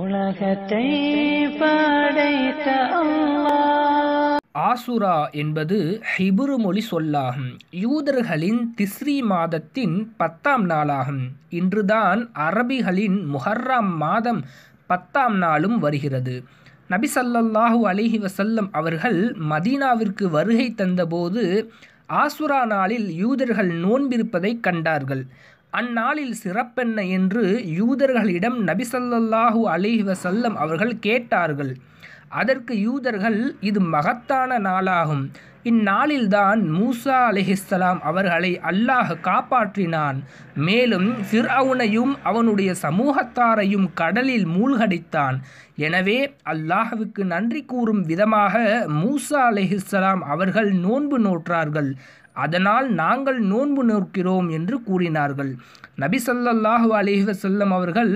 உலகத்தை படைத்த ஆசுரா என்பது ஹிபுரு மொழி சொல்லாகும் யூதர்களின் திஸ்ரி மாதத்தின் பத்தாம் நாளாகும் இன்றுதான் அரபிகளின் முஹர்ராம் மாதம் பத்தாம் நாளும் வருகிறது நபி சல்லல்லாஹூ அலிஹி வசல்லம் அவர்கள் மதீனாவிற்கு வருகை தந்தபோது ஆசுரா நாளில் யூதர்கள் நோன்பிருப்பதை கண்டார்கள் அந்நாளில் சிறப்பென்ன என்று யூதர்களிடம் நபிசல்லாஹு அலிஹி வசல்லம் அவர்கள் கேட்டார்கள் அதற்கு யூதர்கள் இது மகத்தான நாளாகும் இந்நாளில்தான் மூசா அலிஹிஸ்லாம் அவர்களை அல்லாஹ் காப்பாற்றினான் மேலும் அவுனையும் அவனுடைய சமூகத்தாரையும் கடலில் மூழ்கடித்தான் எனவே அல்லாஹுவுக்கு நன்றி கூறும் விதமாக மூசா அலிஹிஸ்லாம் அவர்கள் நோன்பு நோற்றார்கள் அதனால் நாங்கள் நோன்பு நோக்கிறோம் என்று கூறினார்கள் நபி சல்லல்லாஹு அலிஹசல்லம் அவர்கள்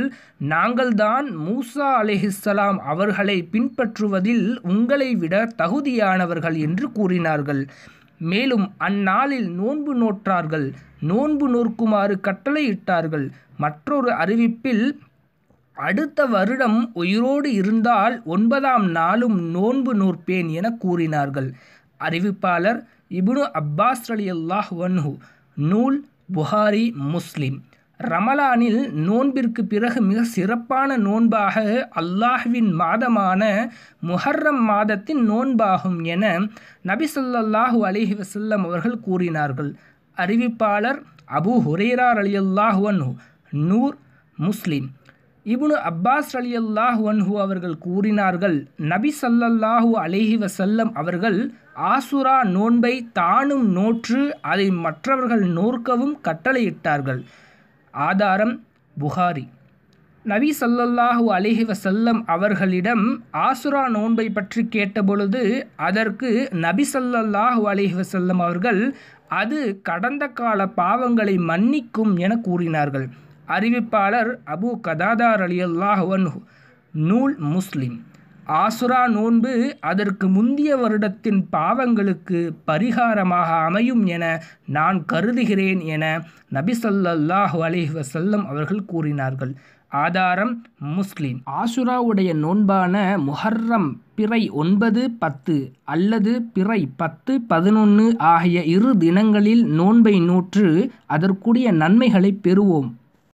நாங்கள்தான் மூசா அலிஹிஸ்ஸலாம் அவர்களை பின்பற்றுவதில் உங்களை விட தகுதியானவர்கள் என்று கூறினார்கள் மேலும் அந்நாளில் நோன்பு நோற்றார்கள் நோன்பு நோக்குமாறு கட்டளையிட்டார்கள் மற்றொரு அறிவிப்பில் அடுத்த வருடம் உயிரோடு இருந்தால் ஒன்பதாம் நாளும் நோன்பு நோற்பேன் என கூறினார்கள் அறிவிப்பாளர் இபுனு அப்பாஸ் அலி அல்லாஹ் வன்ஹு நூல் புகாரி முஸ்லிம் ரமலானில் நோன்பிற்கு பிறகு மிக சிறப்பான நோன்பாக அல்லாஹ்வின் மாதமான முஹர்ரம் மாதத்தின் நோன்பாகும் என நபி சொல்லாஹு அலிஹி வசல்லம் அவர்கள் கூறினார்கள் அறிவிப்பாளர் அபு ஹுரேரார் அலி வன்ஹு நூர் முஸ்லிம் இபுனு அப்பாஸ் அலி அல்லாஹ் வன்ஹு அவர்கள் கூறினார்கள் நபி சல்லல்லாஹு அலிஹி வசல்லம் அவர்கள் ஆசுரா நோன்பை தானும் நோற்று அதை மற்றவர்கள் நோற்கவும் கட்டளையிட்டார்கள் ஆதாரம் புகாரி நபி சல்லல்லாஹு அலிஹி வசல்லம் அவர்களிடம் ஆசுரா நோன்பை பற்றி கேட்டபொழுது அதற்கு நபி சல்லல்லாஹு அலிஹி வசல்லம் அவர்கள் அது கடந்த கால பாவங்களை மன்னிக்கும் என கூறினார்கள் அறிவிப்பாளர் அபு கதாதார் அலி அல்லாஹ் நூல் முஸ்லிம் ஆசுரா நோன்பு அதற்கு முந்திய வருடத்தின் பாவங்களுக்கு பரிகாரமாக அமையும் என நான் கருதுகிறேன் என நபிசல்லாஹு அலிஹ் வசல்லம் அவர்கள் கூறினார்கள் ஆதாரம் முஸ்லிம் ஆசுராவுடைய நோன்பான முஹர்ரம் பிறை ஒன்பது பத்து அல்லது பிறை பத்து பதினொன்று ஆகிய இரு தினங்களில் நோன்பை நூற்று அதற்குரிய நன்மைகளை பெறுவோம்